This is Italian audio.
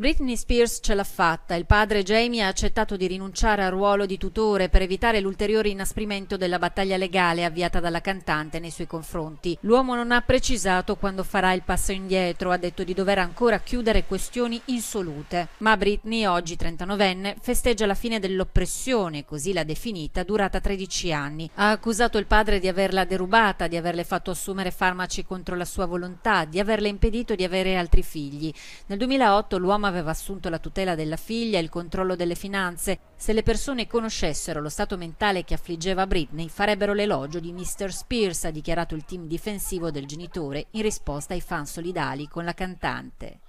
Britney Spears ce l'ha fatta. Il padre Jamie ha accettato di rinunciare al ruolo di tutore per evitare l'ulteriore inasprimento della battaglia legale avviata dalla cantante nei suoi confronti. L'uomo non ha precisato quando farà il passo indietro, ha detto di dover ancora chiudere questioni insolute. Ma Britney, oggi 39enne, festeggia la fine dell'oppressione, così l'ha definita, durata 13 anni. Ha accusato il padre di averla derubata, di averle fatto assumere farmaci contro la sua volontà, di averle impedito di avere altri figli. Nel 2008 l'uomo aveva assunto la tutela della figlia e il controllo delle finanze, se le persone conoscessero lo stato mentale che affliggeva Britney farebbero l'elogio di Mr. Spears, ha dichiarato il team difensivo del genitore in risposta ai fan solidali con la cantante.